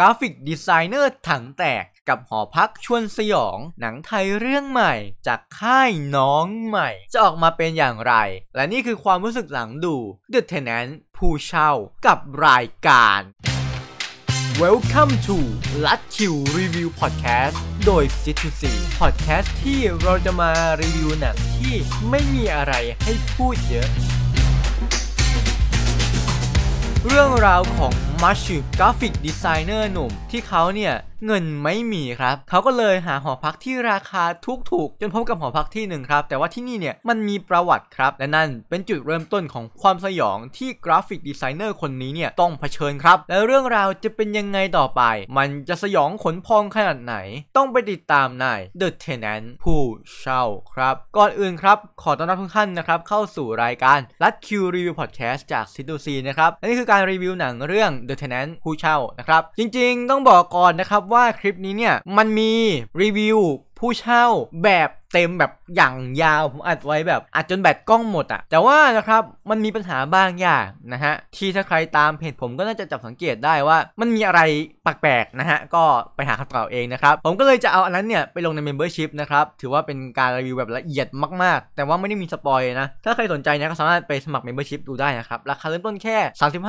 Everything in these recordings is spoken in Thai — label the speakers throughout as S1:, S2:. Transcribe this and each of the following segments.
S1: กราฟิกดีไซเนอร์ถังแตกกับหอพักชวนสยอง หนังไทยเรื่องใหม่จากค่ายน้องใหม่ จะออกมาเป็นอย่างไร และนี่คือความรู้สึกหลังดู The Tenant ผู้เช่ากับรายการ Welcome to l u t c h i l Review Podcast โดย G2C Podcast ที่เราจะมารีวิวหนังที่ไม่มีอะไรให้พูดเยอะ เรื่องราวของมัชชกราฟิกดีไซเนอร์หนุ่ม ที่เขาเนี่ยเงินไม่มีครับ เขาก็เลยหาหอพักที่ราคาทุกถูกจนพบกับหอพักที่หนึ่งครับ แต่ว่าที่นี่เนี่ยมันมีประวัติครับ และนั่นเป็นจุดเริ่มต้นของความสยองที่กราฟิกดีไซเนอร์คนนี้เนี่ยต้องเผชิญครับ แล้วเรื่องราวจะเป็นยังไงต่อไป มันจะสยองขนพองขนาดไหน ต้องไปติดตามใน The Tenant ผู้เช่าครับก่อนอื่นครับขอต้อนรับทุกท่านนะครับเข้าสู่รายการรัดคิวรีวิวพอดแคสต์จากซิตูซีนะครับและนี่คือการรีวิวหนังเรื่องเดอะเทน n นนผู้เช่านะครับจริงๆต้องบอกก่อนนะครับว่าคลิปนี้เนี่ยมันมี รีวิวผู้เช่าแบบเต็มแบบอย่างยาวผมอัดไว้แบบอัดจนแบตกล้องหมดอะแต่ว่านะครับมันมีปัญหาบางอย่างนะฮะที่ถ้าใครตามเพจผมก็น่าจะจับสังเกตได้ว่ามันมีอะไรแปลกๆนะฮะก็ไปหาคำตอบเองนะครับผมก็เลยจะเอาอันนั้นเนี่ยไปลงใน Membership นะครับถือว่าเป็นการรีวิวแบบละเอียดมากๆ แต่ว่าไม่ได้มีสปอยนะถ้าใครสนใจนะก็สามารถไปสมัคร Membership ดูได้นะครับราคาเริ่มต้นแค่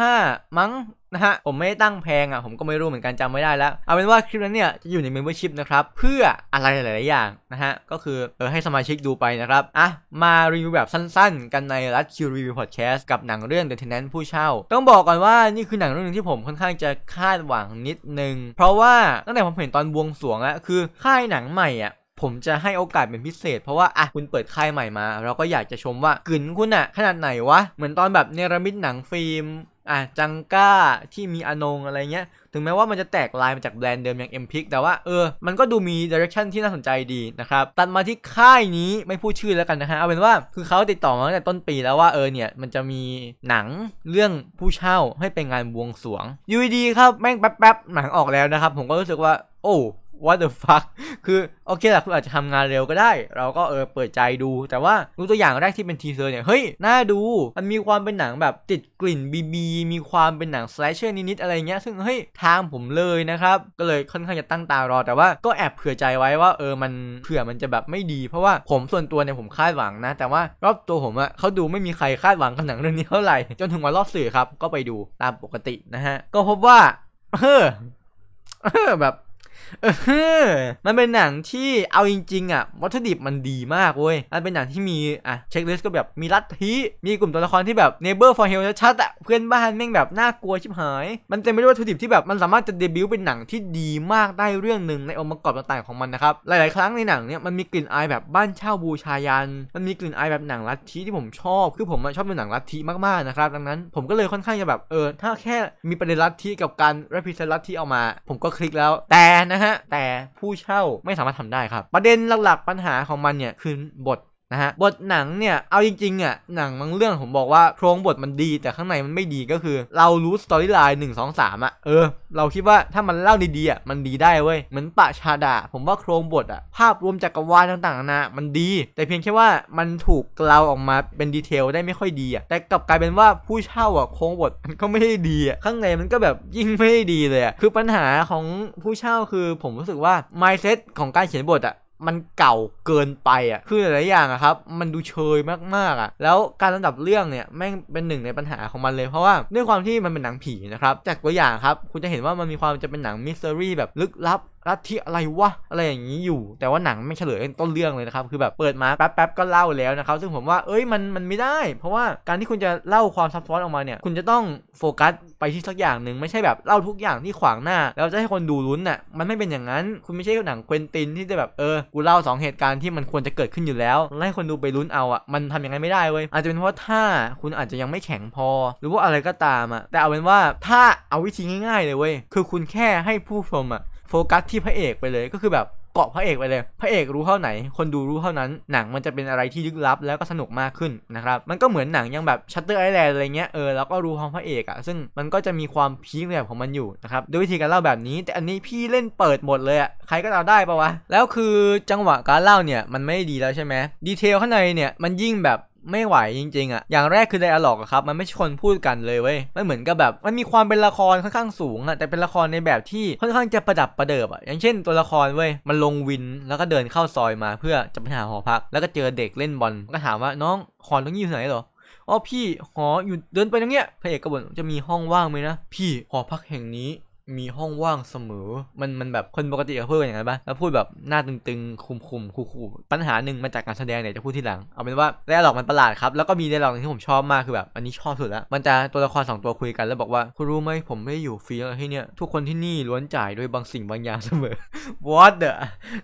S1: 35 มั้งนะฮะผมไม่ได้ตั้งแพงอ่ะผมก็ไม่รู้เหมือนกันจำไม่ได้แล้วเอาเป็นว่าคลิปนั้นเนี่ยจะอยู่ใน membership นะครับเพื่ออะไรหลายๆอย่างนะฮะก็คือเออให้สมาชิกดูไปนะครับ อ่ะมารีวิวแบบสั้นๆกันในรัตคิวรีวิวพอดแคสต์กับหนังเรื่อง The Tenant ผู้เช่า ต้องบอกก่อนว่านี่คือหนังเรื่องนึงที่ผมค่อนข้างจะคาดหวังนิดนึง เพราะว่าตั้งแต่ผมเห็นตอนบวงสวงอะคือค่ายหนังใหม่อะผมจะให้โอกาสเป็นพิเศษ เพราะว่าอ่ะคุณเปิดค่ายใหม่มาเราก็อยากจะชมว่ากล่นคุณอะขนาดไหนวะ เหมือนตอนแบบเนรมิตหนังฟิล์มอ่ะจังก้าที่มีอนงอะไรเงี้ยถึงแม้ว่ามันจะแตกลายมาจากแบรนด์เดิมอย่าง m p i c แต่ว่าเออ มันก็ดูมีดิเรกชันที่น่าสนใจดีนะครับ ตัดมาที่ค่ายนี้ไม่พูดชื่อแล้วกันนะฮะเอาเป็นว่าคือเขาติดต่อมาตั้งแต่ต้นปีแล้วว่าเออเนี่ยมันจะมีหนังเรื่องผู้เช่าให้เป็นงานบวงสรวงยูดีครับแม่งแป๊บๆหนังออกแล้วนะครับ ผมก็รู้สึกว่าโอ้ what the fuck คือโอเคแหละคุณอาจจะทำงานเร็วก็ได้ เราก็เออเปิดใจดู แต่ว่าดูตัวอย่างแรกที่เป็นทีเซอร์เนี่ย เฮ้ย น่าดู มันมีความเป็นหนังแบบติดกลิ่นบีบี มีความเป็นหนังสไลเชอร์นิดๆอะไรเงี้ย ซึ่งเฮ้ย ทางผมเลยนะครับ ก็เลยค่อนข้างจะตั้งตารอ แต่ว่าก็แอบเผื่อใจไว้ว่า เออ มัน เผื่อมันจะแบบไม่ดี เพราะว่า ผมส่วนตัวเนี่ยผมคาดหวังนะ แต่ว่า รอบตัวผมอะ เขาดูไม่มีใครคาดหวังกับหนังเรื่องนี้เท่าไหร่ จนถึงวันรอบสื่อครับ ก็ไปดูตามปกตินะฮะ ก็พบว่า เฮออแบบเออมันเป็นหนังที่เอาจริงๆ อ่ะวัตถุดิบมันดีมากเว้ยมันเป็นหนังที่มีอ่ะเช็คลิสต์ก็แบบมีลัทธิมีกลุ่มตัวละครที่แบบ neighbor for hell ชัดๆอ่ะเพื่อนบ้านแม่งแบบน่ากลัวชิบหาย มันเต็มไปด้วยวัตถุดิบที่แบบมันสามารถจะเดบิวต์เป็นหนังที่ดีมากได้เรื่องหนึ่งในองค์ประกอบต่างๆของมันนะครับหลายๆ ครั้งในหนังเนี่ยมันมีกลิ่นอายแบบบ้านเช่าบูชายัน มันมีกลิ่นอายแบบหนังลัทธิที่ผมชอบ คือผมชอบเป็นหนังลัทธิมากๆนะครับดังนั้น ผมก็เลยค่อนข้างจะแบบเออถ้าแค่มีประเด็นลัทธิกับการ represent ลัทธิออกมา ผมก็คลิกแล้วแต่นะฮะแต่ผู้เช่าไม่สามารถทำได้ครับ ประเด็นหลักๆปัญหาของมันเนี่ยคือบทนะฮะบทหนังเนี่ยเอาจริงๆอ่ะหนังบางเรื่องผมบอกว่าโครงบทมันดีแต่ข้างในมันไม่ดีก็คือเรารู้สตอรี่ไลน์หนึ่งสองสามอ่ะเออ เราคิดว่าถ้ามันเล่าดีๆอ่ะมันดีได้เว้ยเหมือนปะชาดาผมว่าโครงบทอ่ะภาพรวมจักกรวาลต่างๆนะมันดีแต่เพียงแค่ว่ามันถูกเล่าออกมาเป็นดีเทลได้ไม่ค่อยดีอ่ะแต่กลับกลายเป็นว่าผู้เช่าอ่ะโครงบทมันก็ไม่ได้ดีอ่ะข้างในมันก็แบบยิ่งไม่ได้ดีเลยอ่ะคือปัญหาของผู้เช่าคือ ผมรู้สึกว่า mindset ของการเขียนบทอ่ะมันเก่าเกินไปอ่ะ คือหลายอย่างอะครับ มันดูเชยมากๆอ่ะ แล้วการลำดับเรื่องเนี่ย แม่งเป็นหนึ่งในปัญหาของมันเลย เพราะว่าด้วยความที่มันเป็นหนังผีนะครับ จากตัวอย่างครับ คุณจะเห็นว่ามันมีความจะเป็นหนังมิสซิรี่แบบลึกลับลัทธิอะไรวะอะไรอย่างนี้อยู่ แต่ว่าหนังไม่เฉลยต้นเรื่องเลยนะครับคือแบบเปิดมาแป๊บๆก็เล่าแล้วนะครับซึ่งผมว่าเอ้ยมันมันไม่ได้ เพราะว่าการที่คุณจะเล่าความซับซ้อนออกมาเนี่ย คุณจะต้องโฟกัสไปที่สักอย่างหนึ่งไม่ใช่แบบเล่าทุกอย่างที่ขวางหน้าแล้วจะให้คนดูลุ้นน่ะ มันไม่เป็นอย่างนั้น คุณไม่ใช่หนังเควินตินที่จะแบบเออกูเล่า2เหตุการณ์ที่มันควรจะเกิดขึ้นอยู่แล้วให้คนดูไปลุ้นเอาอ่ะมันทำอย่างไงไม่ได้เว้ยอาจจะเป็นเพราะถ้า คุณอาจจะยังไม่แข็งพอ หรือว่าอะไรก็ตามอ่ะแต่เอาเป็นว่าถ้าเอาวิธีง่ายๆเลยเว้ยคือคุณแค่ให้ผู้ชมอ่ะโฟกัสที่พระเอกไปเลยก็คือแบบเกาะพระเอกไปเลยพระเอกรู้เท่าไหน คนดูรู้เท่านั้นหนังมันจะเป็นอะไรที่ลึกลับแล้วก็สนุกมากขึ้นนะครับมันก็เหมือนหนังยังแบบชัตเตอร์ไอแลนด์อะไรเงี้ยเออแล้วก็รู้ของพระเอกอะ่ะซึ่งมันก็จะมีความพีคแบบของมันอยู่นะครับด้วยวิธีการเล่าแบบนี้แต่อันนี้พี่เล่นเปิดหมดเลยอะใครก็เล่าได้ปะวะแล้วคือจังหวะการเล่าเนี่ยมันไม่ดีแล้วใช่ไหมดีเทลข้างในเนี่ยมันยิ่งแบบไม่ไหวจริง ๆอะ่ะ อย่างแรกคือไดอะล็อกครับ มันไม่ใช่คนพูดกันเลยเว้ยมันเหมือนกับแบบ มันมีความเป็นละครค่อนข้างสูงอะ่ะ แต่เป็นละครในแบบที่ค่อนข้างจะประดับประเดิบอะ่ะ อย่างเช่นตัวละครเว้ย มันลงวินแล้วก็เดินเข้าซอยมาเพื่อจะไปหาหอพัก แล้วก็เจอเด็กเล่นบอลก็ถามว่าน้องหอตองนี้อยู่ไหนหรอ อ๋อพี่หออยู่เดินไปตรงเนี้ยพระเอกก็บ่นจะมีห้องว่างไหมนะ พี่หอพักแห่งนี้มีห้องว่างเสมอ มันมันแบบคนปกติกะพูดกันอย่างไรบ้างแล้วพูดแบบหน้าตึงๆคุมๆคู่คู่ปัญหาหนึ่งมาจากการแสดงเนี่ยจะพูดทีหลังเอาเป็นว่าได้หลอกมันประหลาดครับแล้วก็มีได้หลอกที่ผมชอบมากคือแบบอันนี้ชอบสุดละมันจะตัวละครสองตัวคุยกันแล้วบอกว่าคุณรู้ไหมผมไม่อยู่ฟรีอะไรที่เนี่ยทุกคนที่นี่ล้วนจ่ายด้วยบางสิ่งบางอย่างเสมอ what the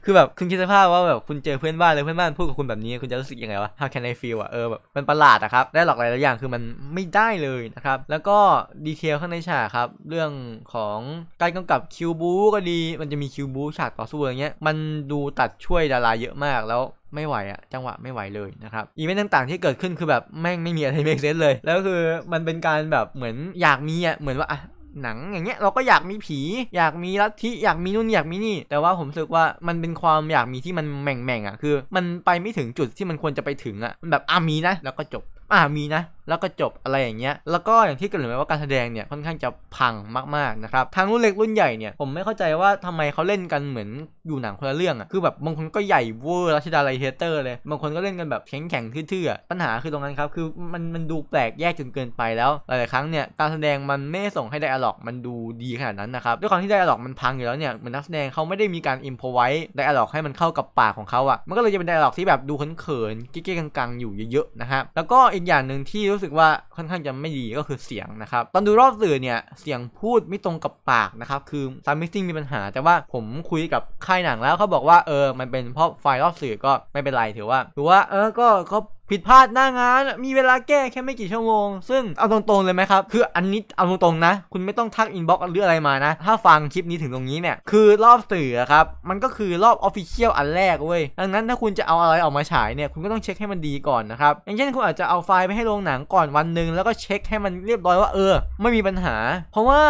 S1: คือแบบคุณคิดสภาพว่าแบบคุณเจอเพื่อนบ้านเลยเพื่อนบ้านพูดกับคุณแบบนี้คุณจะรู้สึกยังไงวะ how can I feel อ่ะเออแบบมันประหลาดอะครับ ได้หลอกหลายๆอย่างคือมันไม่ได้เลยนะครับแล้วก็ดีเทลข้างในฉากครับ เรื่องของการกำกับคิวบูก็ดี มันจะมีคิวบูฉากต่อสู้อะไรเงี้ย มันดูตัดช่วยดาราเยอะมาก แล้วไม่ไหวอะจังหวะไม่ไหวเลยนะครับ อีเวนต์ต่างๆที่เกิดขึ้นคือแบบ แม่งไม่มีอะไรเมกเซนเลย แล้วคือมันเป็นการแบบเหมือนอยากมีอะเหมือนว่าอะหนังอย่างเงี้ย เราก็อยากมีผี อยากมีลัทธิอยากมีนู่น อยากมีนี่ แต่ว่าผมรู้สึกว่ามันเป็นความอยากมีที่มันแม่งๆอะคือ มันไปไม่ถึงจุดที่มันควรจะไปถึงอะมันแบบอ่ะมีนะ แล้วก็จบอ่ะมีนะแล้วก็จบอะไรอย่างเงี้ย แล้วก็อย่างที่กันหรือไมว่าการแสดงเนี่ยค่อนข้างจะพังมากๆนะครับทางรุ่นเล็กรุ่นใหญ่เนี่ยผมไม่เข้าใจว่าทำไมเขาเล่นกันเหมือนอยู่หนังคนละเรื่องอะคือแบบบางคนก็ใหญ่เวอร์รัชดาไลเทเตอร์เลย บางคนก็เล่นกันแบบแข็งแข็งทื่อๆปัญหาคือตรงนั้นครับคือมันมันดูแปลกแยกจนเกินไป แล้วหลายๆครั้งเนี่ยการแสดงมันไม่ส่งให้ไดอะล็อกมันดูดีขนาดนั้นนะครับ ด้วยความที่ไดอะล็อกมันพังอยู่แล้วเนี่ยเหมือนนักแสดงเขาไม่ได้มีการอิมพอไว้ไดอะล็อกให้มันเข้ากับปากของเขาอะมันก็เลยจะเป็นไดอะล็อกที่แบบดูเขินๆกิ๊กๆกังๆอยู่เยอะๆนะครับแล้วก็อีกอย่างหนึ่งที่รู้สึกว่าค่อนข้างจะไม่ดีก็คือเสียงนะครับ ตอนดูรอบสื่อเนี่ยเสียงพูดไม่ตรงกับปากนะครับ คือซาวมิกซิ่งมีปัญหาแต่ว่าผมคุยกับค่ายหนังแล้วเขาบอกว่าเออ มันเป็นเพราะไฟล์รอบสื่อก็ไม่เป็นไรถือว่าถือว่าเออ ก็ก็ผิดพลาดหน้างาน มีเวลาแก้แค่ไม่กี่ชั่วโมง ซึ่งเอาตรงๆเลยไหมครับ คืออันนี้เอาตรงๆนะ คุณไม่ต้องทักอินบ็อกซ์หรืออะไรมานะ ถ้าฟังคลิปนี้ถึงตรงนี้เนี่ย คือรอบสื่อครับ มันก็คือรอบออฟฟิเชียลอันแรกเว้ยดังนั้นถ้าคุณจะเอาอะไรออกมาฉายเนี่ยคุณก็ต้องเช็คให้มันดีก่อนนะครับ อย่างเช่น คุณอาจจะเอาไฟล์ไปให้โรงหนังก่อนวันหนึ่งแล้วก็เช็คให้มันเรียบร้อยว่าเออ ไม่มีปัญหา เพราะว่า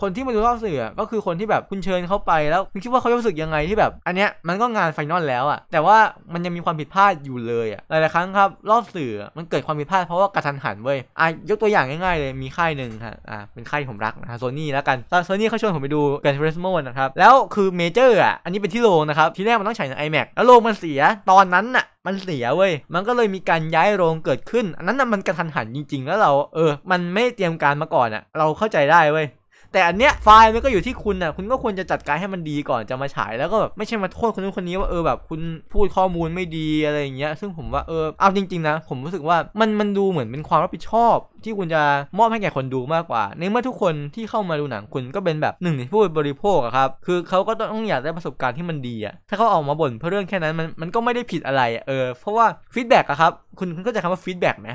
S1: คนที่มาดูรอบสื่อก็คือคนที่แบบคุณเชิญเขาไปแล้วคุณคิดว่าเขารู้สึกยังไงที่แบบ อันเนี้ยมันก็งานไฟนอลแล้วอะแต่ว่ามันยังมีความผิดพลาดอยู่เลยอะหลายๆครั้งครับรอบสื่อมันเกิดความผิดพลาดเพราะว่ากระทันหันเว้ยอ่ะยกตัวอย่างง่ายๆเลยมีค่ายหนึ่งฮะอ่ะเป็นค่ายผมรักนะโซนี่แล้วกันตอนโซนี่เขาชวนผมไปดูกันเฟสโมนะครับ แล้วคือเมเจอร์อ่ะอันนี้เป็นที่โรงนะครับที่แรกมันต้องฉายใน iMac แล้วโรงมันเสีย ตอนนั้นอ่ะ มันเสียเว้ยมันก็เลยมีการย้ายโรงเกิดขึ้น อันนั้นะมันกระทันหันจริงๆแล้วเรา เออมันไม่เตรียมการมาก่อนอ่ะเราเข้าใจได้เว้ยแต่อันเนี้ยไฟล์มันก็อยู่ที่คุณนะคุณก็ควรจะจัดการให้มันดีก่อนจะมาฉายแล้วก็แบบไม่ใช่มาโทษคนนู้นคนนี้ว่าเออแบบคุณพูดข้อมูลไม่ดีอะไรอย่างเงี้ยซึ่งผมว่าเออเอาจริงๆนะผมรู้สึกว่ามันมันดูเหมือนเป็นความรับผิดชอบที่คุณจะมอบให้แก่คนดูมากกว่าในเมื่อทุกคนที่เข้ามาดูหนังคุณก็เป็นแบบหนึ่งในผู้บริโภคครับคือเขาก็ต้องอยากได้ประสบการณ์ที่มันดีอะถ้าเขาออกมาบ่นเพราะเรื่องแค่นั้นมันมันก็ไม่ได้ผิดอะไรเออเพราะว่าฟีดแบ็กอะครับคุณคุณก็จะคำว่าฟีดแบ็กไหม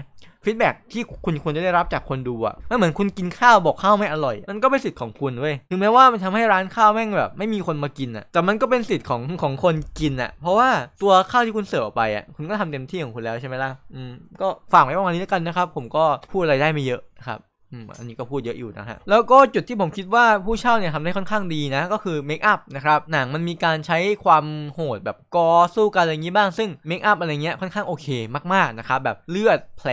S1: ฟีดแบ็ที่คุณควรจะได้รับจากคนดูอะไม่เหมือนคุณกินข้าวบอกข้าวไม่อร่อยมันก็เป็นสิทธิ์ของคุณเว้ยถึงแม้ว่ามันทำให้ร้านข้าวแม่งแบบ ไม่มีคนมากินอะแต่มันก็เป็นสิทธิ์ของของคนกินอะเพราะว่าตัวข้าวที่คุณเสิร์ฟออกไปอะคุณก็ทำเต็มที่ของคุณแล้วใช่ไหมล่ะ อืมก็ฝากไว้ประมาณนี้แล้วกันนะครับ ผมก็พูดอะไรได้ไม่เยอะครับอันนี้ก็พูดเยอะอยู่นะฮะ แล้วก็จุดที่ผมคิดว่าผู้เช่าเนี่ยทำได้ค่อนข้างดีนะ ก็คือเมคอัพนะครับ หนังมันมีการใช้ความโหดแบบกอสู้กันอะไรอย่างนี้บ้าง ซึ่งเมคอัพอะไรเงี้ยค่อนข้างโอเคมากๆนะครับ แบบเลือดแผล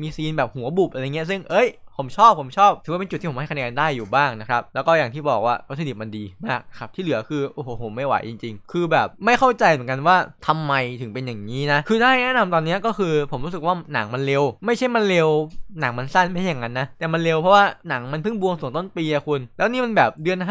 S1: มีซีนแบบหัวบุบอะไรเงี้ย ซึ่งเอ้ยผมชอบผมชอบถือว่าเป็นจุดที่ผมให้คะแนนได้อยู่บ้างนะครับ แล้วก็อย่างที่บอกว่าวัตถุดิบมันดี มากครับที่เหลือคือโอ้โหผมไม่ไหวจริง ๆ คือแบบไม่เข้าใจเหมือนกันว่าทำไมถึงเป็นอย่างนี้นะคือได้แนะนำตอนนี้ก็คือผมรู้สึกว่าหนังมันเร็ว ไม่ใช่มันเร็วหนังมันสั้นไม่ใช่อย่างนั้นนะ แต่มันเร็วเพราะว่าหนังมันเพิ่งบวงส่งต้นปีอะคุณ แล้วนี่มันแบบเดือน5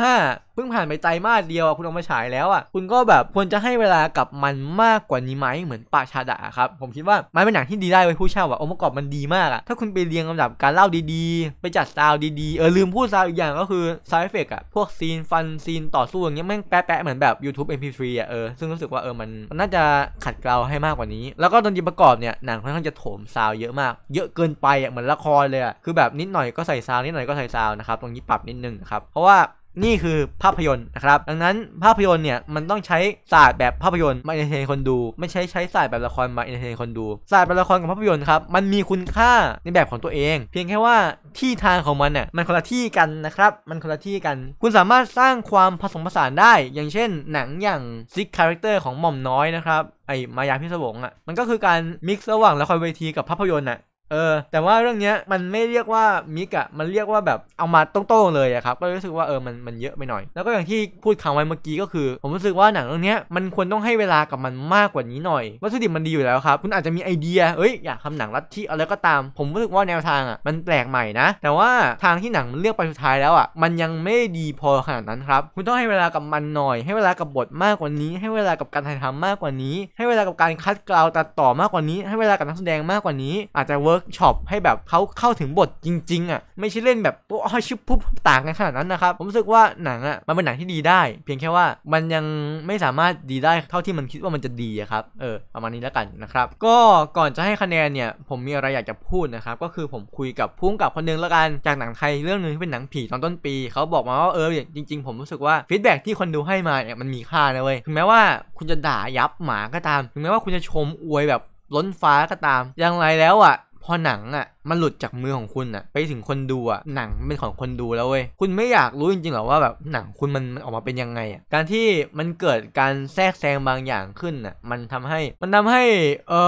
S1: เพิ่งผ่านไปไตมาสเดียวคุณเอามาฉายแล้วอ่ะคุณก็แบบควรจะให้เวลากับมันมากกว่านี้ไหมเหมือนปาชาดะครับ ผมคิดว่ามันเป็นหนังที่ดีได้ไว้ผู้เช่าอ่ะองค์ประกอบมันดีมากอ่ะถ้าคุณไปเรียงลำดับการเล่าดีๆ ไปจัดซาวดีๆเออลืมพูดซาวอีกอย่างก็คือซาวเอฟเฟกอ่ะพวกซีน ฟันซีนต่อสู้อย่างเงี้ยแม่งแปะๆ เหมือนแบบ YouTube MP3 อ่ะเออซึ่งรู้สึกว่าเออมันมันน่าจะขัดเกลาให้มากกว่านี้ แล้วก็ดนตรีประกอบเนี่ยหนังค่อนข้างจะโถมซาวเยอะมาก เยอะเกินไปอ่ะเหมือนละครเลยอ่ะคือแบบนิดหน่อยก็ใส่ซาวนิดหน่อยก็ใส่ซาวนะครับตรงนี้ปรับนิดนึงนะครับเพราะว่านี่คือภาพยนตร์นะครับดังนั้นภาพยนตร์เนี่ยมันต้องใช้ศาสตร์แบบภาพยนตร์มาเอนเตอร์เทนคนดู ไม่ใช้ใช้ศาสตร์แบบละครมาเอนเตอร์เทนคนดูศาสตร์แบบละครกับภาพยนตร์ครับมันมีคุณค่าในแบบของตัวเอง เพียงแค่ว่าที่ทางของมันน่ยมันคนละที่กันนะครับมันคนละที่กัน คุณสามารถสร้างความผสมผสานได้ อย่างเช่นหนังอย่างซิกคาแรคเตอร์ของหม่อมน้อยนะครับไอ้มายาพิศวงอะ่ะมันก็คือการมิกซ์ระหว่างละครเวทีกับภาพยนตร์อ่ะเออแต่ว่าเรื่องเนี้ยมันไม่เรียกว่ามิกอะมันเรียกว่าแบบเอามาตรงๆเลยอะครับก็รู้สึกว่าเออมันมันเยอะไปหน่อยแล้วก็อย่างที่พูดค้างไว้เมื่อกี้ก็คือ ผมรู้สึกว่าหนังเรื่องเนี้ยมันควรต้องให้เวลากับมันมากกว่านี้หน่อยวัตถุดิบมันดีอยู่แล้วครับคุณอาจจะมีไอเดียเอ้ยอยากทำหนังลัทธิอะไรก็ตาม ผมรู้สึกว่าแนวทางอะมันแปลกใหม่นะแต่ว่าทางที่หนังมันเลือกไปสุดท้ายแล้วอะมันยังไม่ดีพอขนาดนั้นครับคุณต้องให้เวลากับมันหน่อย ให้เวลากับบทมากกว่านี้ ให้เวลากับการถ่ายทำมากกว่านี้ ให้เวลากับการคัดกราวตัดต่อมากกว่านี้ ให้เวลากับนักแสดงมากกว่านี้ อาจจะเวิร์กร์กช็อปให้แบบเขาเข้าถึงบทจริงๆอ่ะไม่ใช่เล่นแบบโอ้ยชุบปุ๊บต่างกันขนาดนั้นนะครับ ผมรู้สึกว่าหนังอ่ะมันเป็นหนังที่ดีได้ เพียงแค่ว่ามันยังไม่สามารถดีได้เท่าที่มันคิดว่ามันจะดีครับเออประมาณนี้แล้วกันนะครับก็ก่อนจะให้คะแนนเนี่ย ผมมีอะไรอยากจะพูดนะครับก็คือผมคุยกับพุ่งกับคนนึงแล้วกันจากหนังไทยเรื่องหนึ่งที่เป็นหนังผีตอนต้นปีเขาบอกมาว่าเออจริงๆผมรู้สึกว่าฟีดแบ็ที่คนดูให้มาเนี่ยมันมีค่านะเว้ยถึงแม้ว่าคุณจะด่ายับหมาก็ตาม ถึงแม้ว่าคุณจะชมอวยแบบล้นฟ้าก็ตาม อย่างไรแล้วอ่ะพอหนังอ่ะมันหลุดจากมือของคุณอ่ะไปถึงคนดูอ่ะหนังเป็นของคนดูแล้วเว้ยคุณไม่อยากรู้จริงๆหรอว่าแบบหนังคุณมันออกมาเป็นยังไงอ่ะการที่มันเกิดการแทรกแซงบางอย่างขึ้นอ่ะมันทำให้มันทำให้เอ่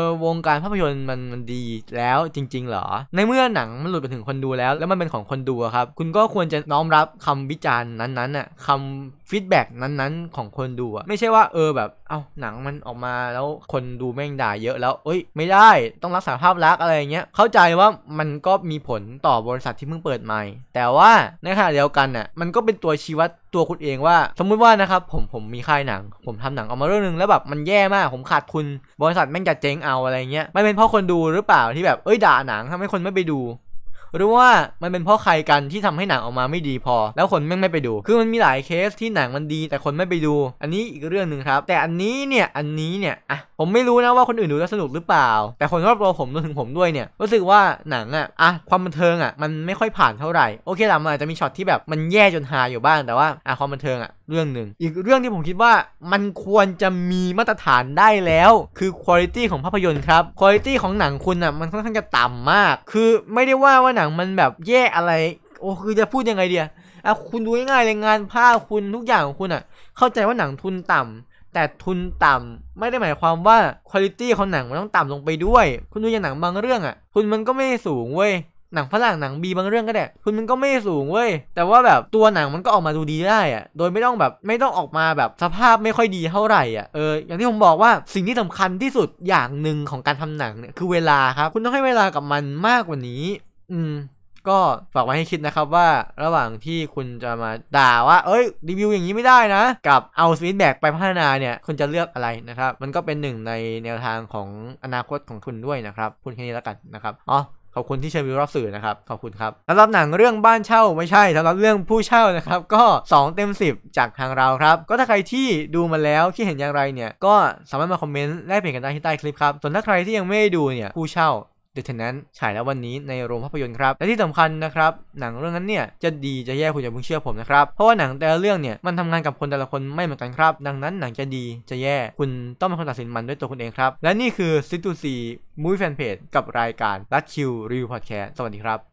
S1: อวงการภาพยนตร์มันมันดีแล้วจริงๆหรอ ในเมื่อหนังมันหลุดไปถึงคนดูแล้ว แล้วมันเป็นของคนดูครับ คุณก็ควรจะน้อมรับคำวิจารณ์นั้นๆอ่ะคำฟีดแบ็กนั้นๆ ของคนดูอ่ะไม่ใช่ว่า เออแบบเอ้าหนังมันออกมาแล้วคนดูแม่งด่าเยอะแล้วเอ้ยไม่ได้ต้องรักษาภาพลักษณ์อะไรเงี้ย เข้าใจว่ามันก็มีผลต่อบริษัทที่เพิ่งเปิดใหม่ แต่ว่าในขณะเดียวกันน่ะ มันก็เป็นตัวชี้วัดตัวคุณเองว่า สมมุติว่านะครับผมผมมีค่ายหนังผมทำหนังออกมาเรื่องนึงแล้วแบบมันแย่มากผมขาดทุนบริษัทแม่งจะเจ๊งเอาอะไรเงี้ยไม่เป็นเพราะคนดูหรือเปล่าที่แบบเอ้ยด่าหนังทำให้คนไม่ไปดูหรือว่ามันเป็นเพราะใครกันที่ทำให้หนังออกมาไม่ดีพอแล้วคนไม่ไม่ไปดูคือมันมีหลายเคสที่หนังมันดีแต่คนไม่ไปดู อันนี้อีกเรื่องหนึ่งครับ แต่อันนี้เนี่ยอันนี้เนี่ยอ่ะผมไม่รู้นะว่าคนอื่นดูแล้วสนุกหรือเปล่า แต่คนรอบตัวผมรวมถึงผมด้วยเนี่ยรู้สึกว่าหนังอ่ะอ่ะความบันเทิงอ่ะมันไม่ค่อยผ่านเท่าไหร่โอเคละมันอาจจะมีช็อตที่แบบมันแย่จนหาอยู่บ้างแต่ว่าอ่ะความบันเทิงอ่ะเรื่องหนึ่งอีกเรื่องที่ผมคิดว่ามันควรจะมีมาตรฐานได้แล้วคือคุณภาพของภาพยนตร์ครับคุณภาพของหนังคุณอ่ะมันค่อนข้างจะต่ำมากคือไม่ได้ว่าว่านังมันแบบแย่อะไร โอ้คือจะพูดยังไงเดียอ่ะคุณดูง่ายๆเลยงานผ้าคุณทุกอย่างของคุณอ่ะ เข้าใจว่าหนังทุนต่ำ แต่ทุนต่ำไม่ได้หมายความว่าคุณภาพของหนังมันต้องต่ำลงไปด้วย คุณดูอย่างหนังบางเรื่องอ่ะทุนมันก็ไม่สูงเว้ย หนังฝรั่งหนังบีบางเรื่องก็ได้คุณมันก็ไม่สูงเว้ย แต่ว่าแบบตัวหนังมันก็ออกมาดูดีได้อะโดยไม่ต้องแบบไม่ต้องออกมาแบบสภาพไม่ค่อยดีเท่าไหร่อ่ะ เอออย่างที่ผมบอกว่าสิ่งที่สำคัญที่สุดอย่างหนึ่งของการทำหนังเนี่ยคือเวลาครับคุณต้องให้เวลากับมันมากกว่านี้อืมก็ฝากไว้ให้คิดนะครับว่าระหว่างที่คุณจะมาด่าว่าเอ้ยรีวิวอย่างนี้ไม่ได้นะ กับเอาฟีดแบ็กไปพัฒนาเนี่ยคุณจะเลือกอะไรนะครับ มันก็เป็นหนึ่งในแนวทางของอนาคตของคุณด้วยนะครับ คุณแค่นี้แล้วกันนะครับอ๋อขอบคุณที่เชิญวิวรอบสื่อนะครับ ขอบคุณครับสำหรับหนังเรื่องบ้านเช่าไม่ใช่สำหรับเรื่องผู้เช่านะครับก็ 2 เต็ม 10 จากทางเราครับ ก็ถ้าใครที่ดูมาแล้วที่เห็นอย่างไรเนี่ยก็สามารถมาคอมเมนต์แลกเปลี่ยนกันได้ที่ใต้คลิปครับส่วนถ้าใครที่ยังไม่ได้ดูเนี่ยผู้เช่าเดอะเทนแนนฉายแล้ววันนี้ในโรงภาพยนตร์ครับ และที่สำคัญนะครับหนังเรื่องนั้นเนี่ยจะดีจะแย่คุณอย่าเพิ่งเชื่อผมนะครับ เพราะว่าหนังแต่ละเรื่องเนี่ยมันทำงานกับคนแต่ละคนไม่เหมือนกันครับ ดังนั้นหนังจะดีจะแย่คุณต้องเป็นคนตัดสินมันด้วยตัวคุณเองครับ และนี่คือซิตูซีมูฟแฟนเพจกับรายการรัดคิวรีวิวพอดแคสต์สวัสดีครับ